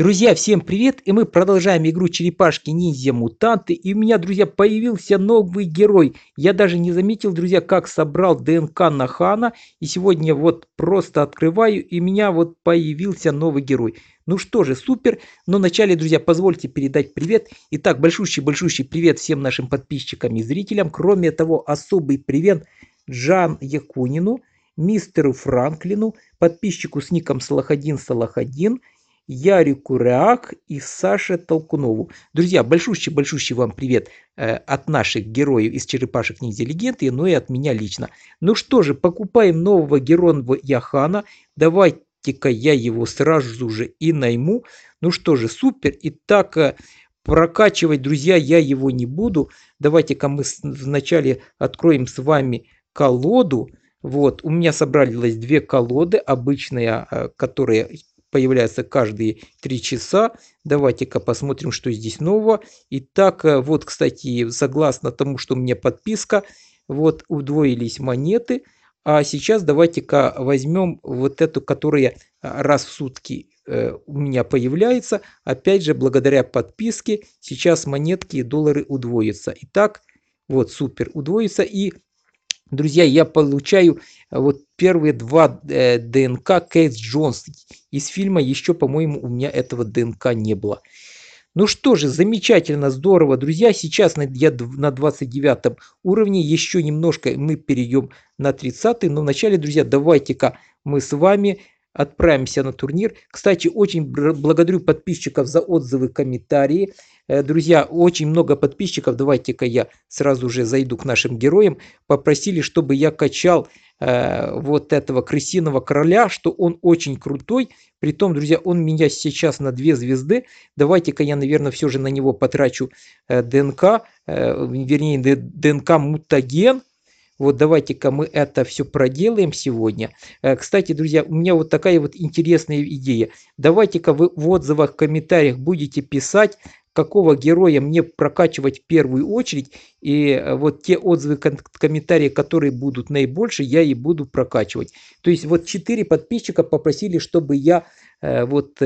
Друзья, всем привет! И мы продолжаем игру Черепашки Ниндзя Мутанты. И у меня, друзья, появился новый герой. Я даже не заметил, друзья, как собрал ДНК на Хана. И сегодня вот просто открываю, и у меня вот появился новый герой. Ну что же, супер. Но вначале, друзья, позвольте передать привет. Итак, большущий-большущий привет всем нашим подписчикам и зрителям. Кроме того, особый привет Джан Якунину, мистеру Франклину, подписчику с ником Салахадин Салахадин – Ярику Реак и Саше Толкунову. Друзья, большущий-большущий вам привет э, от наших героев из «Черепашек ниндзя легенды», но ну и от меня лично. Ну что же, покупаем нового Геронва Яхана. Давайте-ка я его сразу же и найму. Ну что же, супер. И так э, прокачивать, друзья, я его не буду. Давайте-ка мы вначале откроем с вами колоду. Вот, у меня собрались две колоды, обычные, э, которые появляется каждые 3 часа. Давайте-ка посмотрим, что здесь нового. Итак, э, вот, кстати, согласно тому, что у меня подписка, вот удвоились монеты. А сейчас давайте-ка возьмем вот эту, которая э, раз в сутки э, у меня появляется. Опять же, благодаря подписке сейчас монетки и доллары удвоятся. Итак, вот супер удвоится. И Друзья, я получаю э, вот первые два э, ДНК Кейт Джонс из фильма. Еще, по-моему, у меня этого ДНК не было. Ну что же, замечательно, здорово, друзья. Сейчас я на 29 уровне, еще немножко мы перейдем на 30. Но вначале, друзья, давайте-ка мы с вами отправимся на турнир. Кстати, очень благодарю подписчиков за отзывы, комментарии. Э, друзья, очень много подписчиков. Давайте-ка я сразу же зайду к нашим героям. Попросили, чтобы я качал э, вот этого крысиного короля, что он очень крутой. Притом, друзья, он меня сейчас на две звезды. Давайте-ка я, наверное, все же на него потрачу э, ДНК, э, вернее, ДНК мутаген вот давайте-ка мы это все проделаем сегодня. Э, кстати, друзья, у меня вот такая вот интересная идея. Давайте-ка вы в отзывах, в комментариях будете писать, какого героя мне прокачивать в первую очередь. И э, вот те отзывы, комментарии, которые будут наибольше, я и буду прокачивать. То есть вот 4 подписчика попросили, чтобы я э, вот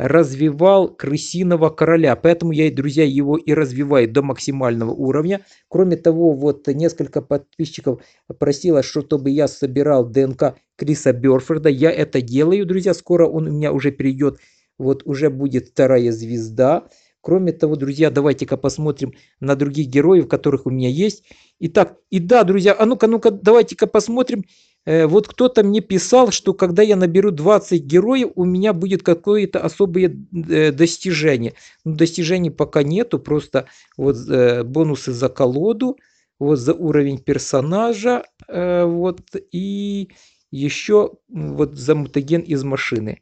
развивал крысиного короля. Поэтому я, друзья, его и развиваю до максимального уровня. Кроме того, вот несколько подписчиков просило, чтобы я собирал ДНК Криса Берфорда. Я это делаю, друзья. Скоро он у меня уже перейдет. Вот уже будет вторая звезда. Кроме того, друзья, давайте-ка посмотрим на других героев, которых у меня есть. Итак, и да, друзья, а ну-ка, ну-ка, давайте-ка посмотрим. Э, вот кто-то мне писал, что когда я наберу 20 героев, у меня будет какое-то особое э, достижение. Но ну, достижений пока нету, просто вот э, бонусы за колоду, вот за уровень персонажа, вот и еще вот за мутаген из машины.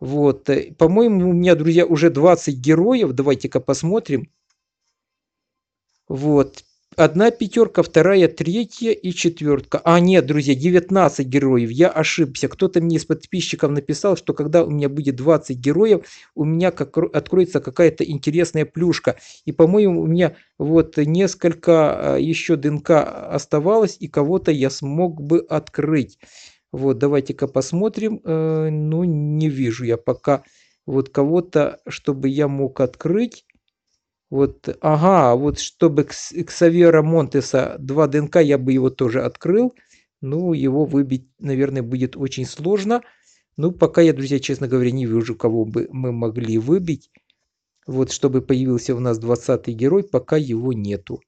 Вот, по-моему, у меня, друзья, уже 20 героев. Давайте-ка посмотрим. Вот, одна пятерка, вторая, третья и четвертка. А, нет, друзья, 19 героев. Я ошибся. Кто-то мне из подписчиков написал, что когда у меня будет 20 героев, у меня как, откроется какая-то интересная плюшка. И, по-моему, у меня вот несколько а, еще ДНК оставалось, и кого-то я смог бы открыть. Вот, давайте-ка посмотрим. Э, ну, не вижу я пока вот кого-то, чтобы я мог открыть. Вот, ага, вот чтобы Ксавера Монтеса 2 ДНК, я бы его тоже открыл. Ну, его выбить, наверное, будет очень сложно. Ну, пока я, друзья, честно говоря, не вижу, кого бы мы могли выбить. Вот, чтобы появился у нас 20 герой, пока его нету.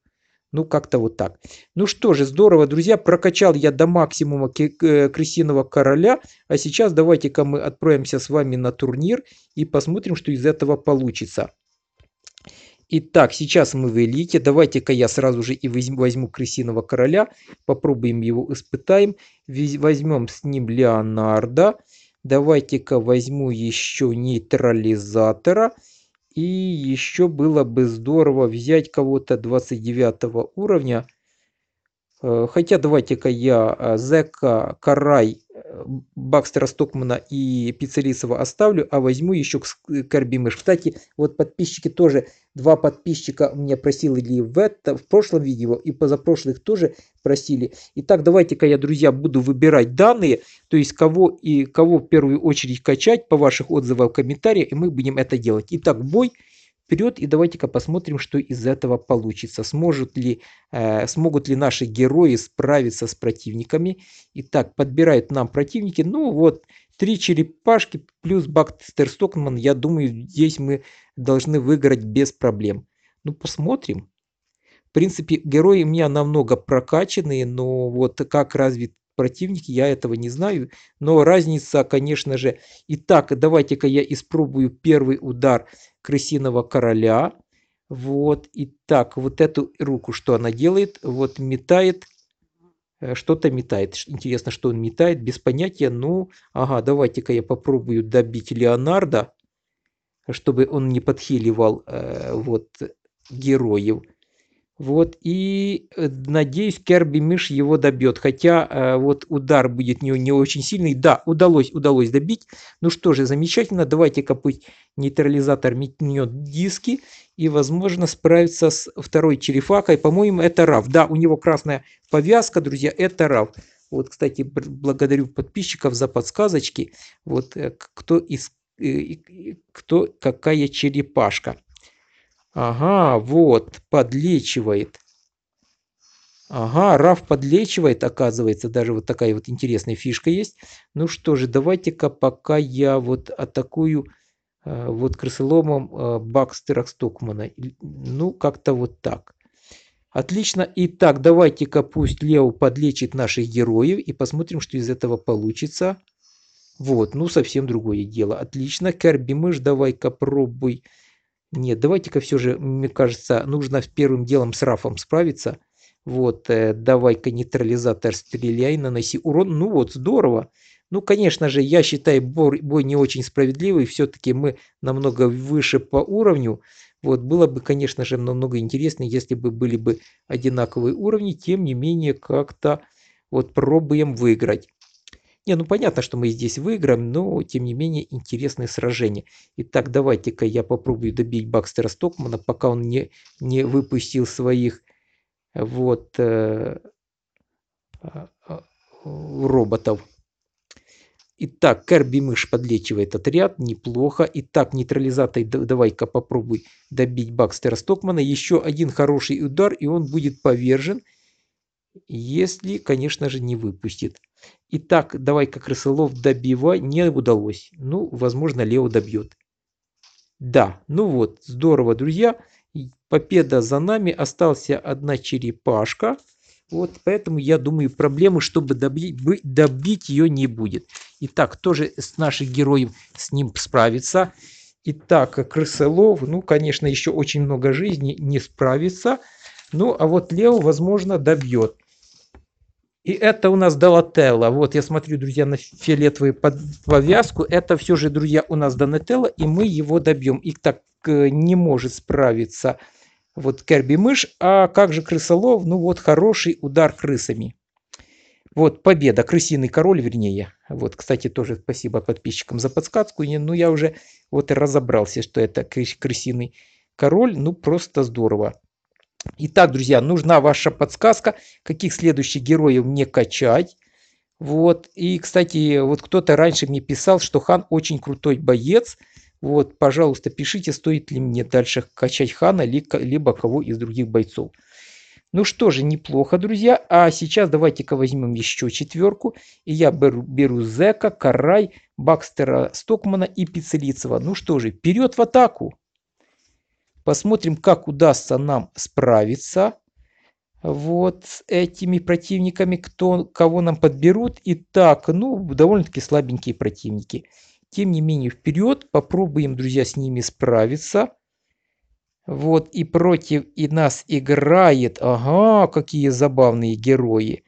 Ну, как-то вот так. Ну что же, здорово, друзья. Прокачал я до максимума э, крысиного короля. А сейчас давайте-ка мы отправимся с вами на турнир и посмотрим, что из этого получится. Итак, сейчас мы в элите. Давайте-ка я сразу же и возьму крысиного короля. Попробуем его испытаем. Возьмем с ним Леонардо. Давайте-ка возьму еще нейтрализатора. И еще было бы здорово взять кого-то 29 уровня. Э, хотя давайте-ка я э, Зека Карай Бакстера Стокмана и Пиццелисова оставлю, а возьму еще Карби Мыш. Кстати, вот подписчики тоже, два подписчика меня просили ли в, это, в прошлом видео, и позапрошлых тоже просили. Итак, давайте-ка я, друзья, буду выбирать данные, то есть кого и кого в первую очередь качать по ваших отзывам в комментариях, и мы будем это делать. Итак, бой вперед и давайте-ка посмотрим, что из этого получится. Сможет ли, э, смогут ли наши герои справиться с противниками. Итак, подбирают нам противники. Ну вот, три черепашки плюс Бактер Стокман. Я думаю, здесь мы должны выиграть без проблем. Ну, посмотрим. В принципе, герои у меня намного прокачанные, но вот как развит противник, я этого не знаю. Но разница, конечно же. Итак, давайте-ка я испробую первый удар крысиного короля. Вот, и так, вот эту руку, что она делает, вот метает, э, что-то метает. Интересно, что он метает, без понятия. Ну, ага, давайте-ка я попробую добить Леонардо, чтобы он не подхиливал э, вот героев. Вот, и э, надеюсь, Керби Миш его добьет. Хотя э, вот удар будет не, не очень сильный. Да, удалось, удалось добить. Ну что же, замечательно. Давайте копыть нейтрализатор метнет диски и, возможно, справиться с второй черефакой. По-моему, это Рав. Да, у него красная повязка, друзья, это Рав. Вот, кстати, благодарю подписчиков за подсказочки. Вот э, кто из э, кто какая черепашка. Ага, вот, подлечивает. Ага, Раф подлечивает, оказывается, даже вот такая вот интересная фишка есть. Ну что же, давайте-ка пока я вот атакую э, вот крысоломом э, Бакстера Стокмана. Ну, как-то вот так. Отлично. Итак, давайте-ка пусть Лео подлечит наших героев и посмотрим, что из этого получится. Вот, ну совсем другое дело. Отлично. Керби Мыш, давай-ка пробуй нет, давайте-ка все же, мне кажется, нужно первым делом с Рафом справиться. Вот, э, давай-ка нейтрализатор стреляй, наноси урон. Ну вот, здорово. Ну, конечно же, я считаю бой, бой не очень справедливый. Все-таки мы намного выше по уровню. Вот, было бы, конечно же, намного интереснее, если бы были бы одинаковые уровни. Тем не менее, как-то вот пробуем выиграть. Не, ну понятно, что мы здесь выиграем, но тем не менее интересное сражение. Итак, давайте-ка я попробую добить Бакстера Стокмана, пока он не, не выпустил своих э, вот э, э, э, роботов. Итак, Керби мышь подлечивает отряд, неплохо. Итак, нейтрализатор, давай-ка попробуй добить Бакстера Стокмана. Еще один хороший удар, и он будет повержен. Если, конечно же, не выпустит. Итак, давай как Крысылов добивай. Не удалось. Ну, возможно, Лео добьет. Да, ну вот, здорово, друзья. Победа за нами. Остался одна черепашка. Вот поэтому я думаю, проблемы, чтобы добить, добить ее не будет. Итак, тоже с нашим героем, с ним справится. Итак, Крысылов, ну, конечно, еще очень много жизни не справится. Ну, а вот Лео, возможно, добьет. И это у нас Донателло. Вот я смотрю, друзья, на фиолетовую повязку. Это все же, друзья, у нас Донателло, и мы его добьем. И так э, не может справиться вот Керби мышь. А как же крысолов? Ну вот хороший удар крысами. Вот победа, крысиный король, вернее. Вот, кстати, тоже спасибо подписчикам за подсказку. Ну, я уже вот и разобрался, что это крысиный король. Ну, просто здорово. Итак, друзья, нужна ваша подсказка, каких следующих героев мне качать. Вот. И, кстати, вот кто-то раньше мне писал, что Хан очень крутой боец. Вот, пожалуйста, пишите, стоит ли мне дальше качать Хана, либо кого из других бойцов. Ну что же, неплохо, друзья. А сейчас давайте-ка возьмем еще четверку. И я беру, беру Зека, Карай, Бакстера Стокмана и Пиццелицева. Ну что же, вперед в атаку! Посмотрим, как удастся нам справиться вот с этими противниками, кто, кого нам подберут. Итак, ну, довольно-таки слабенькие противники. Тем не менее, вперед, попробуем, друзья, с ними справиться. Вот, и против и нас играет, ага, какие забавные герои.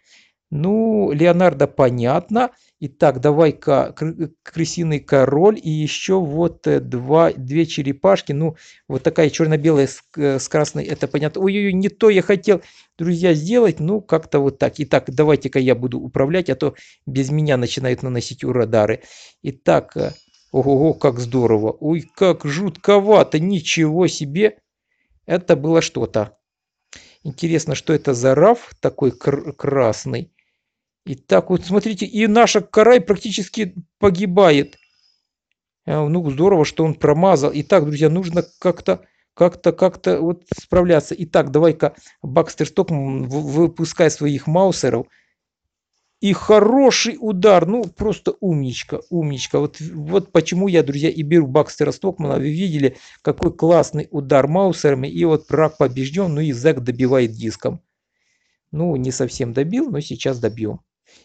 Ну, Леонардо понятно, Итак, давай-ка крысиный король и еще вот э, два, две черепашки. Ну, вот такая черно-белая с, э, с красной, это понятно. Ой-ой-ой, не то я хотел, друзья, сделать. Ну, как-то вот так. Итак, давайте-ка я буду управлять, а то без меня начинают наносить урадары. Итак, э, ого-го, как здорово. Ой, как жутковато, ничего себе. Это было что-то. Интересно, что это за раф такой кр красный. И так вот, смотрите, и наша Карай практически погибает. А, ну, здорово, что он промазал. Итак, друзья, нужно как-то как-то как-то вот справляться. Итак, давай-ка Бакстер Стокман выпускай своих маусеров. И хороший удар, ну просто умничка, умничка. Вот, вот почему я, друзья, и беру Бакстера Стокмана. Вы видели, какой классный удар маусерами. И вот Праг побежден, ну и Зек добивает диском. Ну, не совсем добил, но сейчас добьем.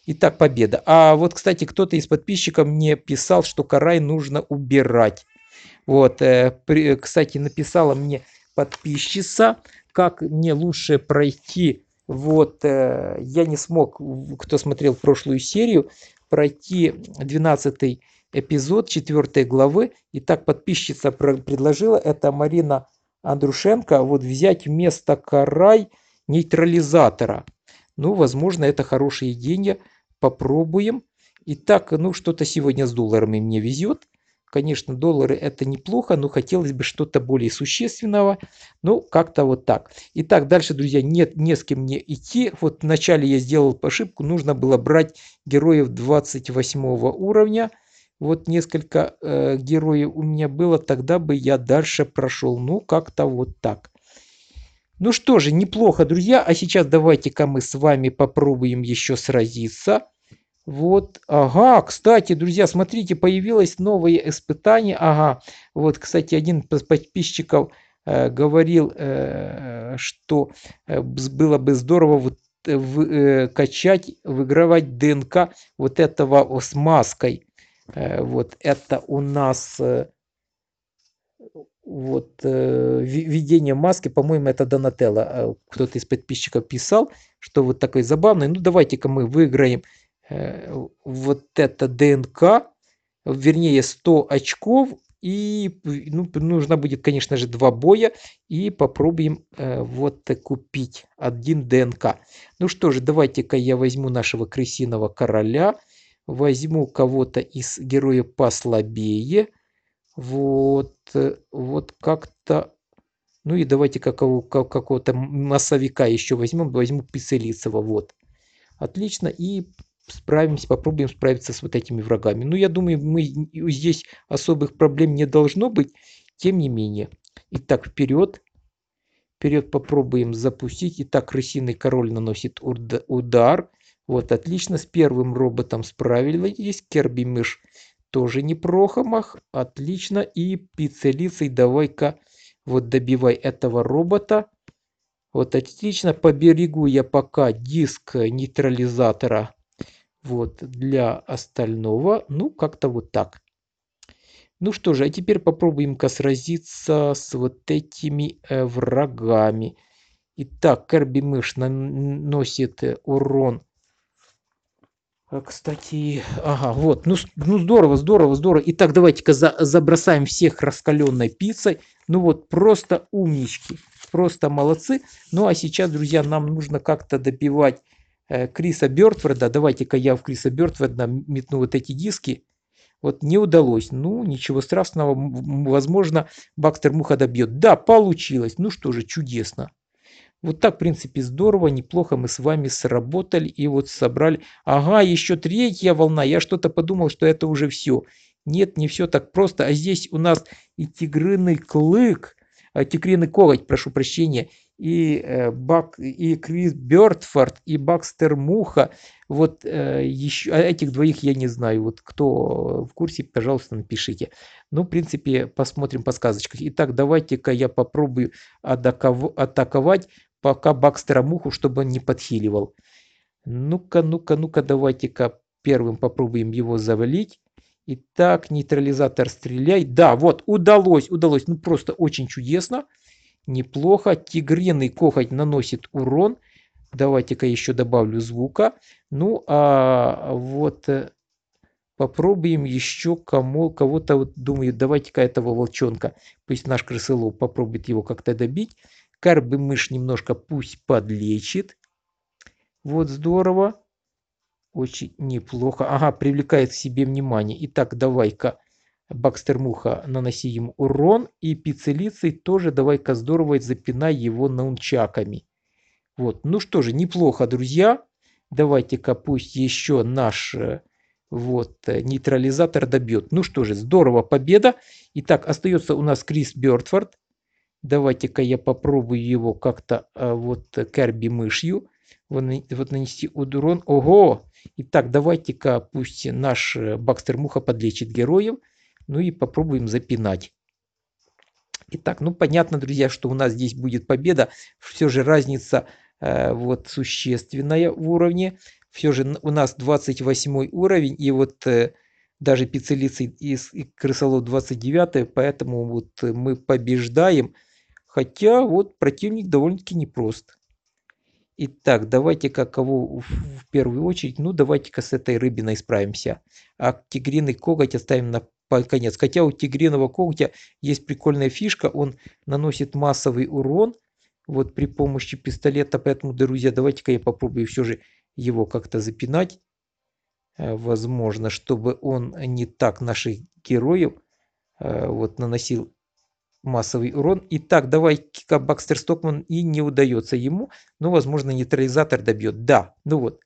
Итак, победа. А вот, кстати, кто-то из подписчиков мне писал, что карай нужно убирать. Вот, э, э, кстати, написала мне подписчица, как мне лучше пройти. Вот, э, я не смог, кто смотрел прошлую серию, пройти 12 эпизод 4 главы. И так подписчица предложила, это Марина Андрушенко, вот взять вместо карай нейтрализатора. Ну, возможно, это хорошие деньги. Попробуем. Итак, ну, что-то сегодня с долларами мне везет. Конечно, доллары это неплохо, но хотелось бы что-то более существенного. Ну, как-то вот так. Итак, дальше, друзья, нет, не с кем мне идти. Вот вначале я сделал ошибку. Нужно было брать героев 28 уровня. Вот несколько э, героев у меня было. Тогда бы я дальше прошел. Ну, как-то вот так. Ну что же, неплохо, друзья. А сейчас давайте-ка мы с вами попробуем еще сразиться. Вот, ага, кстати, друзья, смотрите, появилось новое испытание. Ага, вот, кстати, один из подписчиков э, говорил, э, что э, было бы здорово вот э, в, э, качать, выигрывать ДНК вот этого с маской. Э, вот это у нас э, вот э, введение маски, по-моему, это Донателло, э, кто-то из подписчиков писал, что вот такой забавный, ну давайте-ка мы выиграем э, вот это ДНК, вернее 100 очков, и ну, нужно будет, конечно же, два боя, и попробуем э, вот купить один ДНК. Ну что же, давайте-ка я возьму нашего крысиного короля, возьму кого-то из героев послабее, вот, э, вот как-то... Ну и давайте какого-то массовика еще возьмем. Возьму Пиццелицева, вот. Отлично, и справимся, попробуем справиться с вот этими врагами. Ну, я думаю, мы здесь особых проблем не должно быть, тем не менее. Итак, вперед. Вперед попробуем запустить. Итак, крысиный король наносит удар. Вот, отлично. С первым роботом справились. Керби мышь тоже не прохомах, Отлично. И пиццелицей давай-ка вот добивай этого робота. Вот отлично. Поберегу я пока диск нейтрализатора вот для остального. Ну, как-то вот так. Ну что же, а теперь попробуем-ка сразиться с вот этими э, врагами. Итак, Керби Мышь наносит урон а, кстати, ага, вот, ну, ну здорово, здорово, здорово. Итак, давайте-ка за, забросаем всех раскаленной пиццей. Ну вот, просто умнички, просто молодцы. Ну а сейчас, друзья, нам нужно как-то добивать э, Криса Бертфорда. Давайте-ка я в Криса Бертфорда метну вот эти диски. Вот не удалось. Ну, ничего страшного, возможно, Бактер Муха добьет. Да, получилось. Ну что же, чудесно. Вот так, в принципе, здорово, неплохо мы с вами сработали и вот собрали. Ага, еще третья волна. Я что-то подумал, что это уже все. Нет, не все так просто. А здесь у нас и тигрыный клык, а, тигриный коготь, прошу прощения, и, э, Бак, и Крис Бёртфорд, и Бакстер Муха. Вот э, еще, а этих двоих я не знаю. Вот кто в курсе, пожалуйста, напишите. Ну, в принципе, посмотрим по сказочках. Итак, давайте-ка я попробую атаковать пока Бакстера муху, чтобы он не подхиливал. Ну-ка, ну-ка, ну-ка, давайте-ка первым попробуем его завалить. Итак, нейтрализатор стреляй. Да, вот, удалось, удалось. Ну, просто очень чудесно. Неплохо. Тигриный кохоть наносит урон. Давайте-ка еще добавлю звука. Ну, а вот э, попробуем еще кому, кого-то, вот, думаю, давайте-ка этого волчонка. Пусть наш крысолов попробует его как-то добить. Карбы мышь немножко пусть подлечит. Вот здорово. Очень неплохо. Ага, привлекает к себе внимание. Итак, давай-ка, Бакстермуха наноси ему урон. И пиццелицей тоже давай-ка здорово запинай его наунчаками. Вот, ну что же, неплохо, друзья. Давайте-ка пусть еще наш э, вот, э, нейтрализатор добьет. Ну что же, здорово, победа. Итак, остается у нас Крис Бёрдфорд. Давайте-ка я попробую его как-то а, вот э, керби мышью вот нанести урон. Ого! Итак, давайте-ка пусть наш э, Бакстер Муха подлечит героев. Ну и попробуем запинать. Итак, ну понятно, друзья, что у нас здесь будет победа. Все же разница э, вот существенная в уровне. Все же у нас 28 уровень и вот э, даже пиццелицы из и крысолов 29, поэтому вот э, мы побеждаем. Хотя вот противник довольно-таки непрост. Итак, давайте-ка кого в первую очередь, ну давайте-ка с этой рыбиной справимся. А тигриный коготь оставим на конец. Хотя у тигриного когтя есть прикольная фишка, он наносит массовый урон вот при помощи пистолета. Поэтому, друзья, давайте-ка я попробую все же его как-то запинать. Э, возможно, чтобы он не так наших героев э, вот наносил массовый урон. Итак, давай кика Бакстер Стокман и не удается ему, но возможно нейтрализатор добьет. Да, ну вот.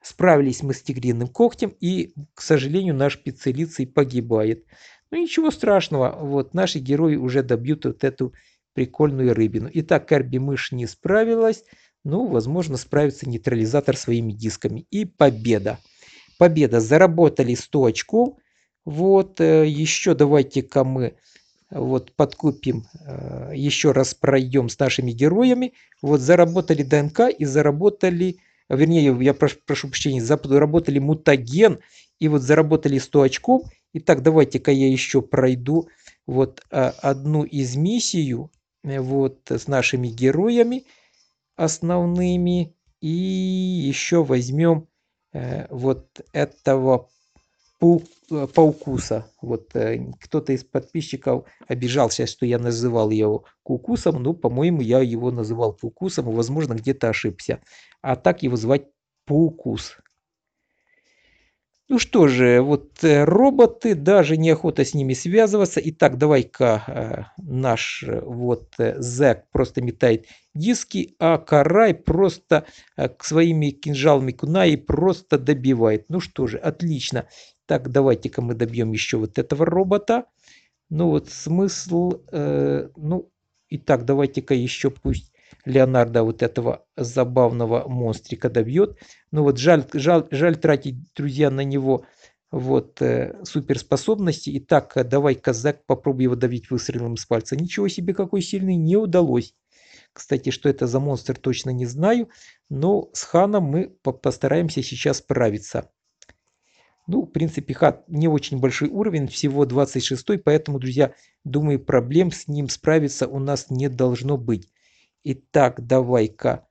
Справились мы с тигриным когтем и, к сожалению, наш специалицей погибает. Ну ничего страшного, вот наши герои уже добьют вот эту прикольную рыбину. Итак, Карби мышь не справилась, ну возможно справится нейтрализатор своими дисками. И победа. Победа. Заработали 100 очков. Вот, э, еще давайте-ка мы вот подкупим э, еще раз пройдем с нашими героями, вот заработали ДНК и заработали, вернее, я прошу, прошу прощения, заработали мутаген и вот заработали 100 очков. Итак, давайте-ка я еще пройду вот э, одну из миссию э, вот с нашими героями основными и еще возьмем вот этого паук, э, паукуса. Вот э, кто-то из подписчиков обижался, что я называл его кукусом, но, ну, по-моему, я его называл паукусом, и, возможно, где-то ошибся. А так его звать паукус. Ну что же, вот э, роботы, даже неохота с ними связываться. Итак, давай-ка наш вот Зэк просто метает диски, а Карай просто к своими кинжалами Кунаи просто добивает. Ну что же, отлично. Так, давайте-ка мы добьем еще вот этого робота. Ну вот смысл, э, ну и так, давайте-ка еще пусть Леонардо вот этого забавного монстрика добьет. Ну вот жаль, жаль, жаль тратить, друзья, на него вот э, суперспособности. Итак, давай, казак, попробуй его давить выстрелом с пальца. Ничего себе, какой сильный, не удалось. Кстати, что это за монстр, точно не знаю, но с ханом мы постараемся сейчас справиться. Ну, в принципе, хат не очень большой уровень, всего 26, поэтому, друзья, думаю, проблем с ним справиться у нас не должно быть. Итак, давай-ка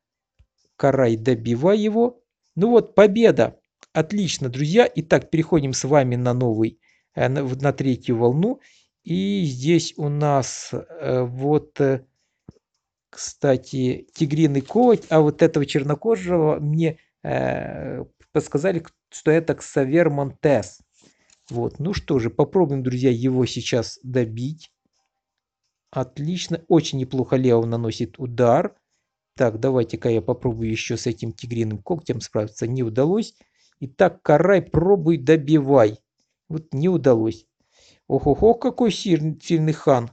Карай добивай его. Ну вот, победа. Отлично, друзья. Итак, переходим с вами на новый, э, на, третью волну. И здесь у нас э, вот, э, кстати, тигриный коготь, а вот этого чернокожего мне подсказали, что это Ксавер Монтес. Вот, ну что же, попробуем, друзья, его сейчас добить. Отлично, очень неплохо Лео наносит удар. Так, давайте-ка я попробую еще с этим тигриным когтем справиться. Не удалось. Итак, карай, пробуй, добивай. Вот не удалось. Ох-ох-ох, какой сильный, сильный хан.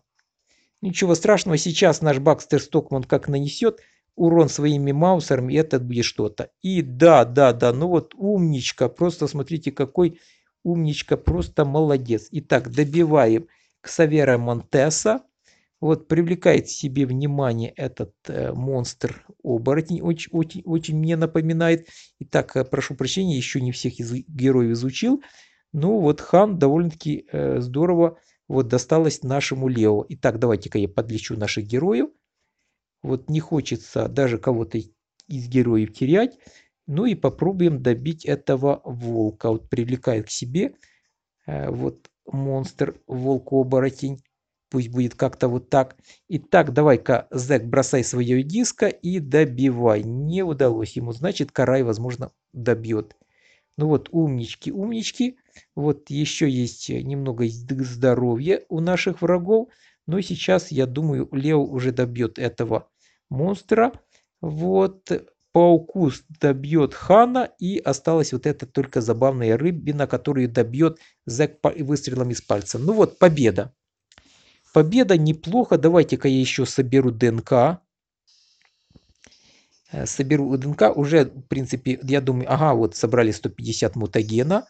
Ничего страшного, сейчас наш Бакстер Стокман как нанесет – урон своими маусерами, и это будет что-то. И да, да, да, ну вот умничка, просто смотрите, какой умничка, просто молодец. Итак, добиваем Ксавера Монтеса. Вот привлекает к себе внимание этот э, монстр оборотень, очень, очень, очень мне напоминает. Итак, э, прошу прощения, еще не всех из, героев изучил. Ну вот хан довольно-таки э, здорово вот досталось нашему Лео. Итак, давайте-ка я подлечу наших героев. Вот не хочется даже кого-то из героев терять. Ну и попробуем добить этого волка. Вот привлекает к себе э, вот монстр, волк-оборотень. Пусть будет как-то вот так. Итак, давай-ка, Зэк, бросай свое диско и добивай. Не удалось ему, значит, Карай, возможно, добьет. Ну вот, умнички, умнички. Вот еще есть э, немного здоровья у наших врагов. Ну и сейчас, я думаю, Лео уже добьет этого монстра. Вот Паукус добьет Хана и осталась вот эта только забавная рыбина, которую добьет Зек выстрелом из пальца. Ну вот, победа. Победа неплохо. Давайте-ка я еще соберу ДНК. Э, соберу ДНК. Уже, в принципе, я думаю, ага, вот собрали 150 мутагена.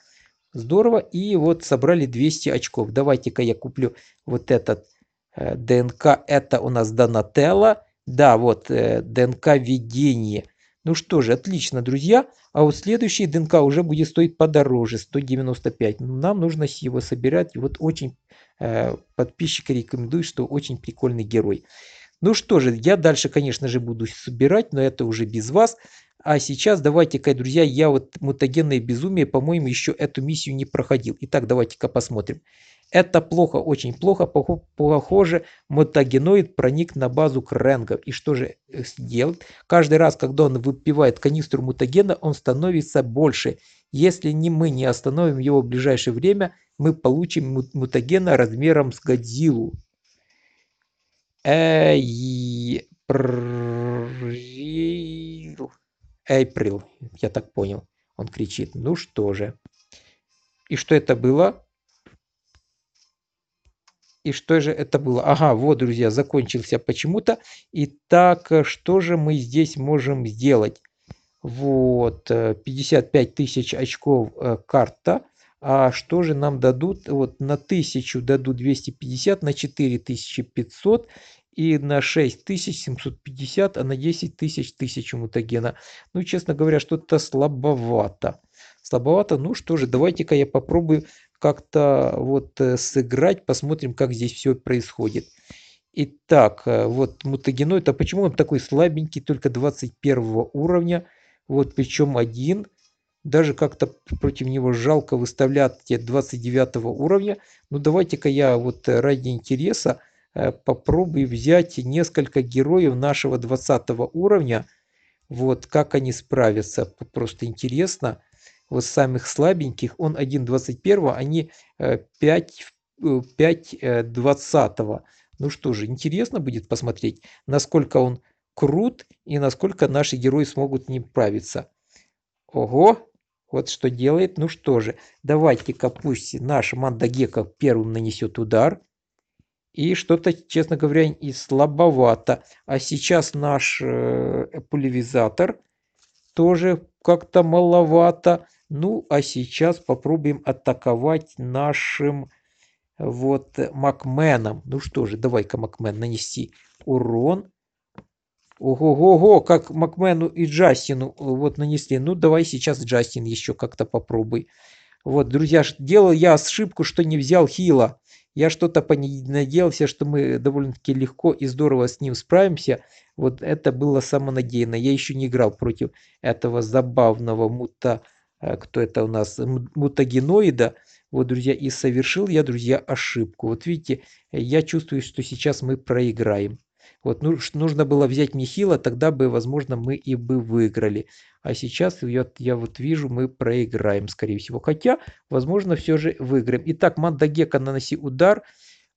Здорово. И вот собрали 200 очков. Давайте-ка я куплю вот этот Э, ДНК это у нас Донателло. Да, вот э, ДНК видение. Ну что же, отлично, друзья. А вот следующий ДНК уже будет стоить подороже, 195. Ну, нам нужно его собирать. И вот очень э, подписчик рекомендует, что очень прикольный герой. Ну что же, я дальше, конечно же, буду собирать, но это уже без вас. А сейчас давайте-ка, друзья, я вот мутагенное безумие, по-моему, еще эту миссию не проходил. Итак, давайте-ка посмотрим. Это плохо, очень плохо. Похоже, мутагеноид проник на базу кренгов. И что же э, делать? Каждый раз, когда он выпивает канистру мутагена, он становится больше. Если не мы не остановим его в ближайшее время, мы получим мутагена размером с Годзиллу. Эй, Эйприл, я так понял. Он кричит, ну что же. И что это было? И что же это было? Ага, вот, друзья, закончился почему-то. Итак, э, что же мы здесь можем сделать? Вот, 55 э, тысяч очков э, карта. А что же нам дадут? Вот на 1000 дадут 250, на 4500 и на 6750, а на 10 тысяч тысячу мутагена. Ну, честно говоря, что-то слабовато. Слабовато. Ну что же, давайте-ка я попробую как-то вот э, сыграть, посмотрим, как здесь все происходит. Итак, э, вот мутагеноид, а почему он такой слабенький, только 21 уровня, вот причем один, даже как-то против него жалко выставлять те 29 уровня. Ну давайте-ка я вот ради интереса э, попробую взять несколько героев нашего 20 уровня, вот как они справятся, просто интересно вот самых слабеньких, он 1.21, они 5.20. Э, э, э, ну что же, интересно будет посмотреть, насколько он крут и насколько наши герои смогут не ним правиться. Ого, вот что делает. Ну что же, давайте-ка пусть наш Мандагека первым нанесет удар. И что-то, честно говоря, и слабовато. А сейчас наш э, пулевизатор тоже как-то маловато. Ну, а сейчас попробуем атаковать нашим вот Макменом. Ну что же, давай-ка Макмен нанести урон. Ого-го-го, как Макмену и Джастину э, вот нанесли. Ну, давай сейчас Джастин еще как-то попробуй. Вот, друзья, делал я ошибку, что не взял хила. Я что-то понадеялся, что мы довольно-таки легко и здорово с ним справимся. Вот это было самонадеянно. Я еще не играл против этого забавного мута Э, кто это у нас, э, мутагеноида, вот, друзья, и совершил я, друзья, ошибку. Вот видите, я чувствую, что сейчас мы проиграем. Вот, ну, нужно было взять Михила, тогда бы, возможно, мы и бы выиграли. А сейчас, я, я вот вижу, мы проиграем, скорее всего. Хотя, возможно, все же выиграем. Итак, Мандагека наноси удар.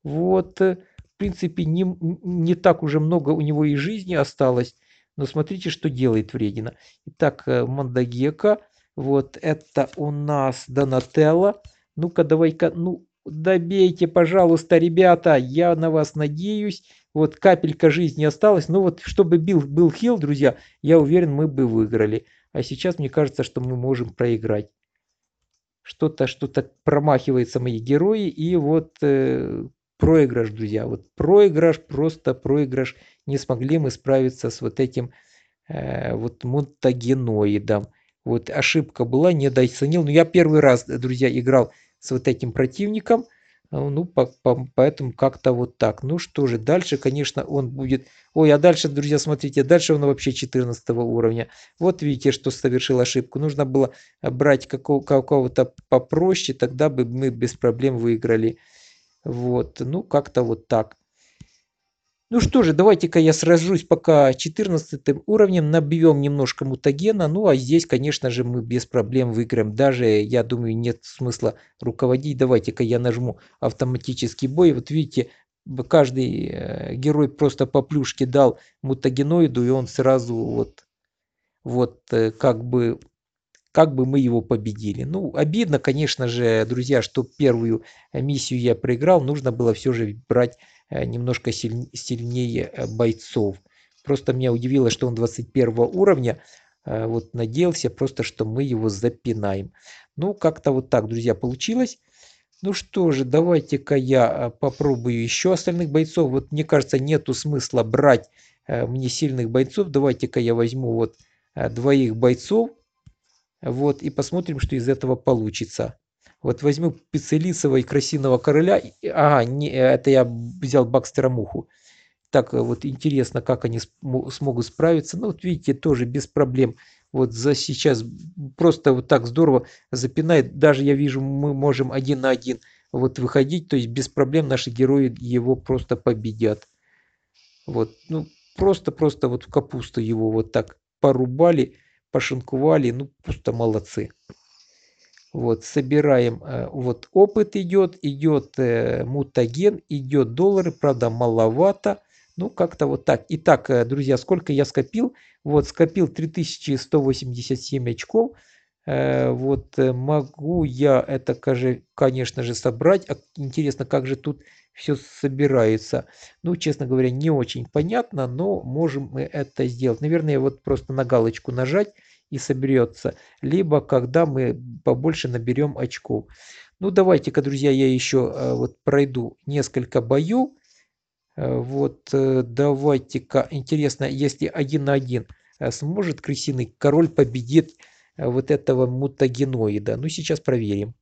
Вот, э, в принципе, не, не так уже много у него и жизни осталось. Но смотрите, что делает Вредина. Итак, Мандагека вот это у нас Донателло. Ну-ка, давай-ка, ну, добейте, пожалуйста, ребята, я на вас надеюсь. Вот капелька жизни осталась. Ну вот, чтобы бил, был хил, друзья, я уверен, мы бы выиграли. А сейчас мне кажется, что мы можем проиграть. Что-то, что-то промахивается мои герои. И вот э, проигрыш, друзья. Вот проигрыш, просто проигрыш. Не смогли мы справиться с вот этим э, вот мутагеноидом. Вот ошибка была, недооценил. Но я первый раз, друзья, играл с вот этим противником. А, ну, по, по, поэтому как-то вот так. Ну что же, дальше, конечно, он будет... Ой, а дальше, друзья, смотрите, дальше он вообще 14 уровня. Вот видите, что совершил ошибку. Нужно было брать какого- какого-то попроще, тогда бы мы без проблем выиграли. Вот, ну как-то вот так. Ну что же, давайте-ка я сражусь пока 14 уровнем, набьем немножко мутагена. Ну а здесь, конечно же, мы без проблем выиграем. Даже, я думаю, нет смысла руководить. Давайте-ка я нажму автоматический бой. Вот видите, каждый э, герой просто по плюшке дал мутагеноиду, и он сразу вот, вот э, как бы как бы мы его победили. Ну, обидно, конечно же, друзья, что первую миссию я проиграл. Нужно было все же брать Э, немножко сильнее э, бойцов. Просто меня удивило, что он 21 уровня, э, вот надеялся просто, что мы его запинаем. Ну, как-то вот так, друзья, получилось. Ну что же, давайте-ка я попробую еще остальных бойцов. Вот мне кажется, нету смысла брать мне сильных бойцов. Давайте-ка я возьму вот двоих бойцов. Вот, и посмотрим, что из этого получится. Вот возьму Пиццелицева и Красиного Короля. а не, это я взял Бакстера Муху. Так э, вот интересно, как они смогут справиться. Ну вот видите, тоже без проблем. Вот за сейчас просто вот так здорово запинает. Даже я вижу, мы можем один на один вот выходить. То есть без проблем наши герои его просто победят. Вот, ну просто-просто вот в капусту его вот так порубали, пошинковали. Ну просто молодцы. Вот, собираем, э, вот опыт идет, идет э, мутаген, идет доллары, правда маловато, ну как-то вот так. Итак, э, друзья, сколько я скопил? Вот скопил 3187 очков. Вот могу я это, конечно же, собрать. А интересно, как же тут все собирается. Ну, честно говоря, не очень понятно, но можем мы это сделать. Наверное, вот просто на галочку нажать и соберется, либо когда мы побольше наберем очков. Ну давайте-ка, друзья, я еще э, вот пройду несколько боев. Э, вот э, давайте-ка, интересно, если один на один сможет крысиный король победит вот этого мутагеноида. Ну сейчас проверим.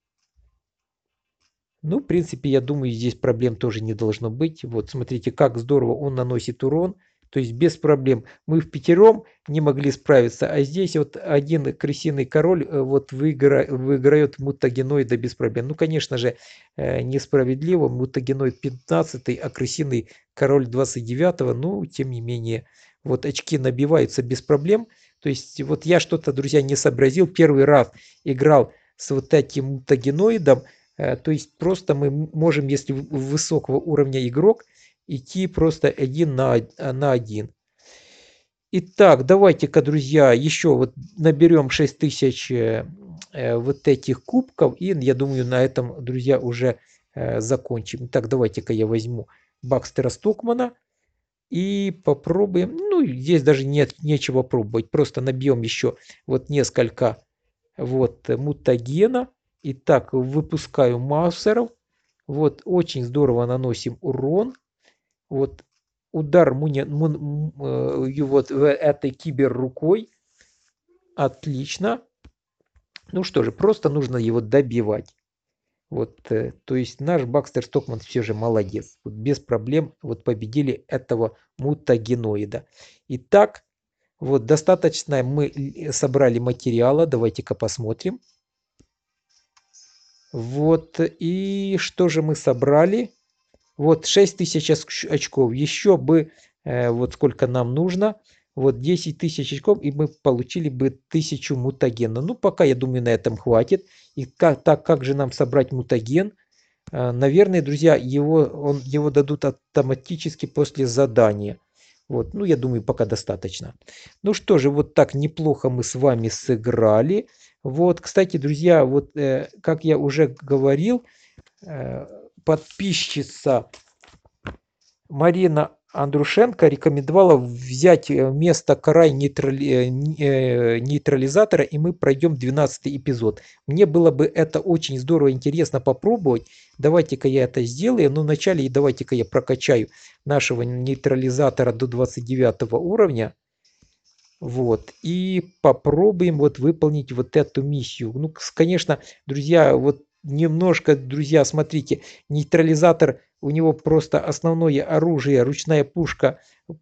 Ну, в принципе, я думаю, здесь проблем тоже не должно быть. Вот, смотрите, как здорово он наносит урон. То есть без проблем. Мы в пятером не могли справиться, а здесь вот один крысиный король э, вот выигра... выиграет мутагеноида без проблем. Ну, конечно же, э, несправедливо. Мутагеноид 15, а крысиный король 29, го ну, тем не менее, вот очки набиваются без проблем. То есть вот я что-то, друзья, не сообразил. Первый раз играл с вот таким мутагеноидом. Э, то есть просто мы можем, если высокого уровня игрок, идти просто один на, на один. Итак, давайте-ка, друзья, еще вот наберем 6000 э, э, вот этих кубков. И я думаю, на этом, друзья, уже э, закончим. Итак, давайте-ка я возьму Бакстера Стокмана и попробуем. Ну, здесь даже нет нечего пробовать. Просто набьем еще вот несколько вот мутагена. Итак, выпускаю массеров. Вот, очень здорово наносим урон вот удар Муня, Мун, э, вот этой кибер рукой. Отлично. Ну что же, просто нужно его добивать. Вот, э, то есть наш Бакстер Стокман все же молодец. Вот без проблем вот победили этого мутагеноида. Итак, вот достаточно мы э, собрали материала. Давайте-ка посмотрим. Вот, и что же мы собрали? Вот 6000 очков. Еще бы э, вот сколько нам нужно. Вот 10 тысяч очков, и мы получили бы тысячу мутагена. Ну, пока, я думаю, на этом хватит. И как, так как же нам собрать мутаген? Э, наверное, друзья, его, он, его дадут автоматически после задания. Вот, ну, я думаю, пока достаточно. Ну что же, вот так неплохо мы с вами сыграли. Вот, кстати, друзья, вот э, как я уже говорил, э, подписчица Марина Андрушенко рекомендовала взять вместо э, край нейтрали... Э, э, нейтрализатора, и мы пройдем 12 эпизод. Мне было бы это очень здорово интересно попробовать. Давайте-ка я это сделаю. Но вначале давайте-ка я прокачаю нашего нейтрализатора до 29 уровня. Вот. И попробуем вот выполнить вот эту миссию. Ну, конечно, друзья, вот немножко, друзья, смотрите, нейтрализатор, у него просто основное оружие, ручная пушка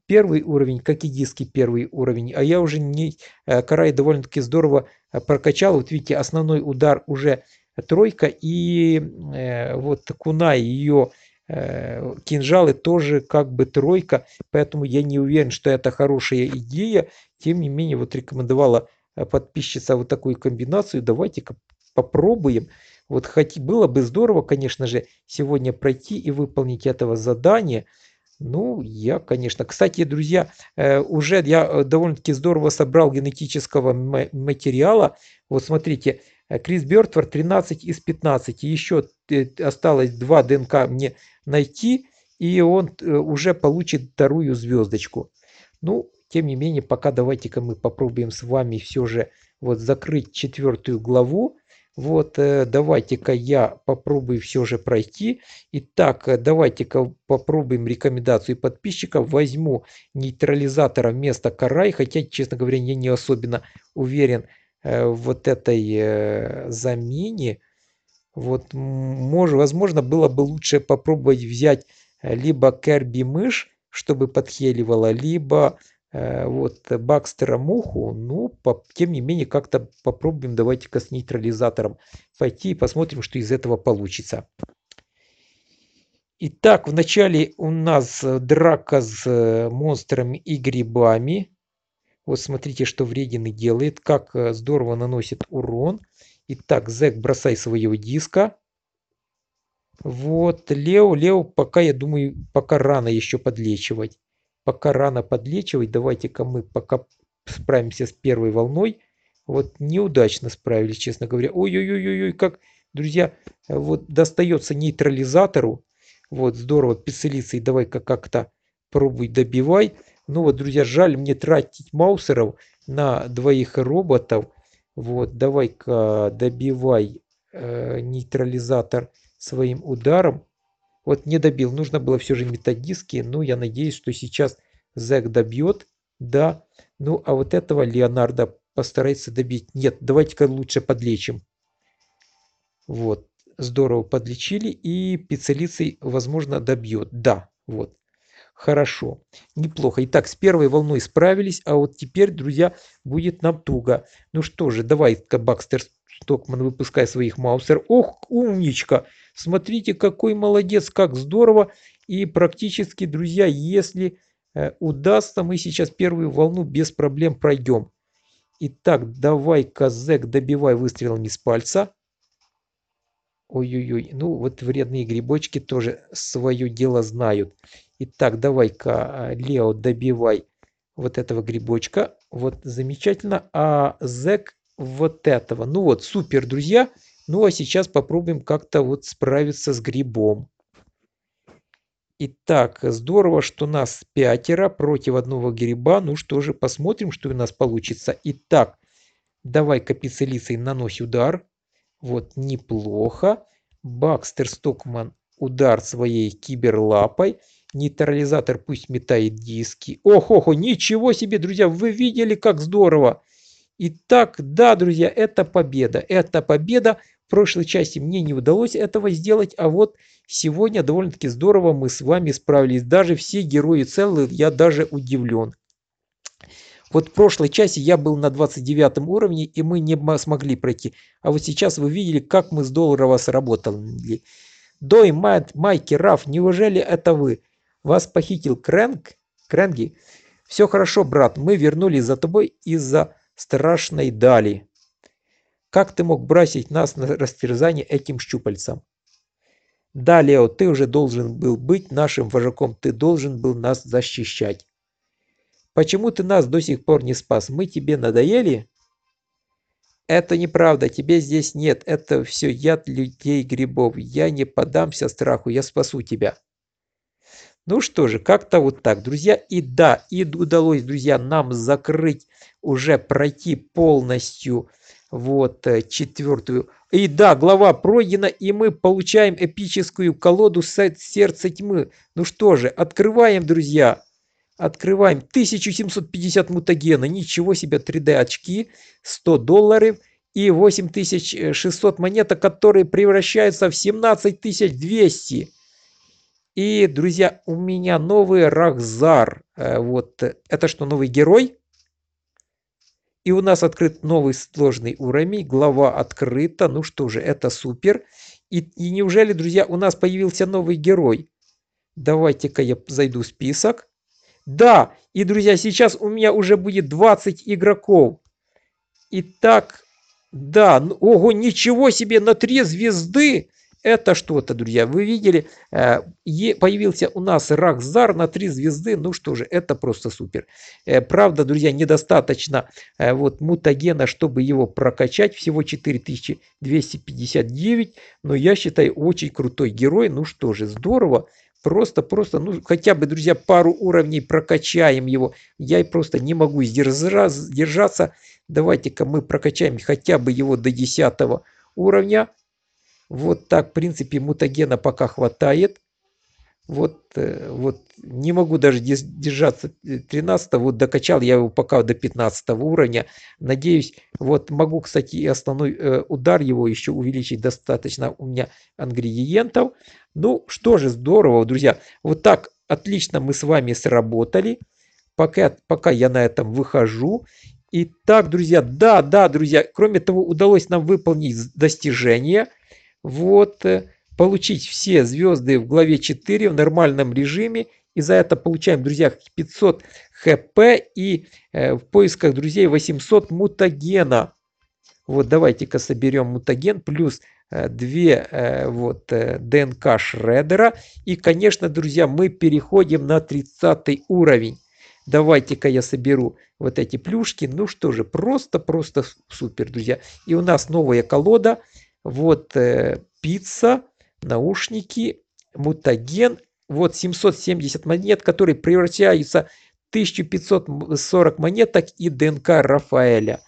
первый уровень, как и диски первый уровень. А я уже не, э, Карай довольно-таки здорово э, прокачал. Вот видите, основной удар уже тройка и э, вот куна ее э, кинжалы тоже как бы тройка, поэтому я не уверен, что это хорошая идея. Тем не менее, вот рекомендовала э, подписчица вот такую комбинацию. Давайте-ка попробуем. Вот хоть было бы здорово, конечно же, сегодня пройти и выполнить этого задания. Ну, я, конечно. Кстати, друзья, э, уже я э, довольно-таки здорово собрал генетического материала. Вот смотрите, э, Крис Бертвар 13 из 15. Еще осталось 2 ДНК мне найти, и он уже получит вторую звездочку. Ну, тем не менее, пока давайте-ка мы попробуем с вами все же вот закрыть четвертую главу. Вот э, давайте-ка я попробую все же пройти. Итак, э, давайте-ка попробуем рекомендацию подписчиков. Возьму нейтрализатора вместо карай, хотя, честно говоря, я не особенно уверен э, в вот этой замене. Вот, может, возможно, было бы лучше попробовать взять либо керби мышь, чтобы подхеливала, либо Э, вот э, Бакстера Моху, но ну, по, тем не менее как-то попробуем давайте-ка с нейтрализатором пойти и посмотрим, что из этого получится. Итак, вначале у нас э, драка с монстрами и грибами. Вот смотрите, что вредины делает, как здорово наносит урон. Итак, Зек, бросай своего диска. Вот, Лео, Лео, пока, я думаю, пока рано еще подлечивать пока рано подлечивать, давайте-ка мы пока справимся с первой волной. Вот неудачно справились, честно говоря. Ой-ой-ой-ой, как, друзья, вот достается нейтрализатору. Вот, здорово, пиццелицей, давай-ка как-то пробуй добивай. Ну вот, друзья, жаль мне тратить маусеров на двоих роботов. Вот, давай-ка добивай э, нейтрализатор своим ударом. Вот не добил. Нужно было все же методистки. но ну, я надеюсь, что сейчас Зэк добьет. Да. Ну, а вот этого Леонардо постарается добить. Нет, давайте-ка лучше подлечим. Вот. Здорово подлечили. И пиццелицей, возможно, добьет. Да. Вот хорошо, неплохо. Итак, с первой волной справились, а вот теперь, друзья, будет нам туго. Ну что же, давай-ка, Бакстер Стокман, выпускай своих маусер. Ох, умничка! Смотрите, какой молодец, как здорово. И практически, друзья, если э, удастся, мы сейчас первую волну без проблем пройдем. Итак, давай, Казек, добивай выстрелами с пальца. Ой-ой-ой, ну вот вредные грибочки тоже свое дело знают. Итак, давай-ка, а, Лео, добивай вот этого грибочка. Вот замечательно. А Зек вот этого. Ну вот, супер, друзья. Ну а сейчас попробуем как-то вот справиться с грибом. Итак, здорово, что нас пятеро против одного гриба. Ну что же, посмотрим, что у нас получится. Итак, давай капицелицей нанось удар. Вот, неплохо. Бакстер Стокман удар своей киберлапой. Нейтрализатор пусть метает диски. Ох, ох, ничего себе, друзья, вы видели, как здорово. Итак, да, друзья, это победа. Это победа. В прошлой части мне не удалось этого сделать, а вот сегодня довольно-таки здорово мы с вами справились. Даже все герои целые, я даже удивлен. Вот в прошлой части я был на 29 уровне, и мы не смогли пройти. А вот сейчас вы видели, как мы с Долларова сработали. Дой, Майт, Майки, Раф, неужели это вы? Вас похитил Крэнк? Крэнги? Все хорошо, брат, мы вернулись за тобой из-за страшной дали. Как ты мог бросить нас на растерзание этим щупальцам? Да, Лео, ты уже должен был быть нашим вожаком, ты должен был нас защищать. Почему ты нас до сих пор не спас? Мы тебе надоели? Это неправда, тебе здесь нет, это все яд людей грибов. Я не подамся страху, я спасу тебя. Ну что же, как-то вот так, друзья. И да, и удалось, друзья, нам закрыть, уже пройти полностью вот э, четвертую. И да, глава пройдена, и мы получаем эпическую колоду сердца тьмы. Ну что же, открываем, друзья. Открываем 1750 мутагена, ничего себе 3D очки, 100 долларов и 8600 э, монеток, которые превращаются в 17200. И, друзья, у меня новый Рахзар. Э, вот э, это что, новый герой? И у нас открыт новый сложный уровень, глава открыта. Ну что же, это супер. И, и неужели, друзья, у нас появился новый герой? Давайте-ка я зайду в список. Да, и, друзья, сейчас у меня уже будет 20 игроков. Итак, да, ну, ого, ничего себе, на 3 звезды это что-то, друзья, вы видели, э, появился у нас Рахзар на три звезды, ну что же, это просто супер. Э, правда, друзья, недостаточно э, вот мутагена, чтобы его прокачать, всего 4259, но я считаю очень крутой герой, ну что же, здорово. Просто, просто, ну, хотя бы, друзья, пару уровней прокачаем его. Я просто не могу сдержаться. Давайте-ка мы прокачаем хотя бы его до 10 уровня. Вот так, в принципе, мутагена пока хватает. Вот, э, вот не могу даже держаться 13 э, вот докачал я его пока до 15 уровня. Надеюсь, вот могу, кстати, и основной э, удар его еще увеличить достаточно у меня ингредиентов. Ну, что же, здорово, друзья. Вот так отлично мы с вами сработали. Пока, пока я на этом выхожу. Итак, друзья, да, да, друзья, кроме того, удалось нам выполнить достижение – вот, э, получить все звезды в главе 4 в нормальном режиме. И за это получаем, друзья, 500 хп и э, в поисках друзей 800 мутагена. Вот давайте-ка соберем мутаген плюс 2 э, вот, ДНК Шредера. И, конечно, друзья, мы переходим на 30 уровень. Давайте-ка я соберу вот эти плюшки. Ну что же, просто-просто супер, друзья. И у нас новая колода – вот э, пицца, наушники, мутаген, вот 770 монет, которые превращаются в 1540 монеток и ДНК Рафаэля.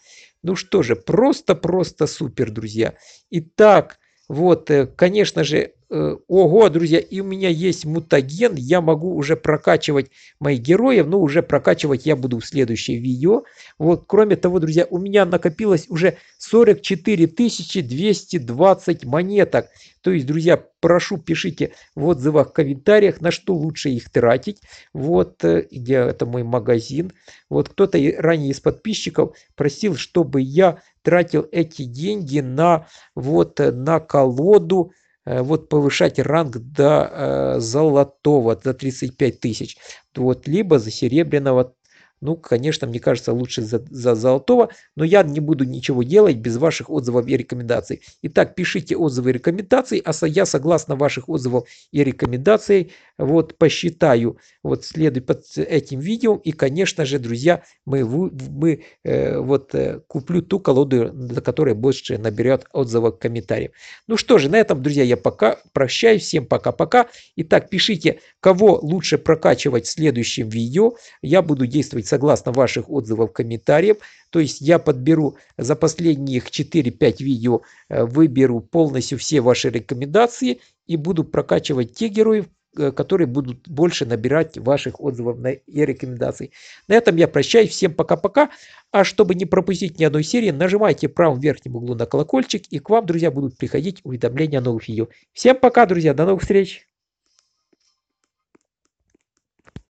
Ну что же, просто-просто супер, друзья. Итак, вот, э, конечно же, Э, ого, друзья, и у меня есть мутаген, я могу уже прокачивать моих героев, но уже прокачивать я буду в следующее видео. Вот, кроме того, друзья, у меня накопилось уже 44 220 монеток. То есть, друзья, прошу, пишите в отзывах, в комментариях, на что лучше их тратить. Вот, э, где это мой магазин. Вот кто-то ранее из подписчиков просил, чтобы я тратил эти деньги на, вот, э, на колоду, Э, вот повышать ранг до э, золотого, до 35 тысяч, вот, либо за серебряного ну, конечно, мне кажется, лучше за, за золотого, но я не буду ничего делать без ваших отзывов и рекомендаций. Итак, пишите отзывы и рекомендации, а я согласно ваших отзывов и рекомендаций вот посчитаю вот следует под этим видео. И, конечно же, друзья, мы, мы э, вот э, куплю ту колоду, на которой больше наберет отзывов, и комментариев. Ну что же, на этом, друзья, я пока прощаюсь. Всем пока-пока. Итак, пишите, кого лучше прокачивать в следующем видео. Я буду действовать согласно ваших отзывов, комментариев. То есть я подберу за последних 4-5 видео, э, выберу полностью все ваши рекомендации и буду прокачивать те герои, э, которые будут больше набирать ваших отзывов и рекомендаций. На этом я прощаюсь. Всем пока-пока. А чтобы не пропустить ни одной серии, нажимайте в правом верхнем углу на колокольчик, и к вам, друзья, будут приходить уведомления о новых видео. Всем пока, друзья. До новых встреч.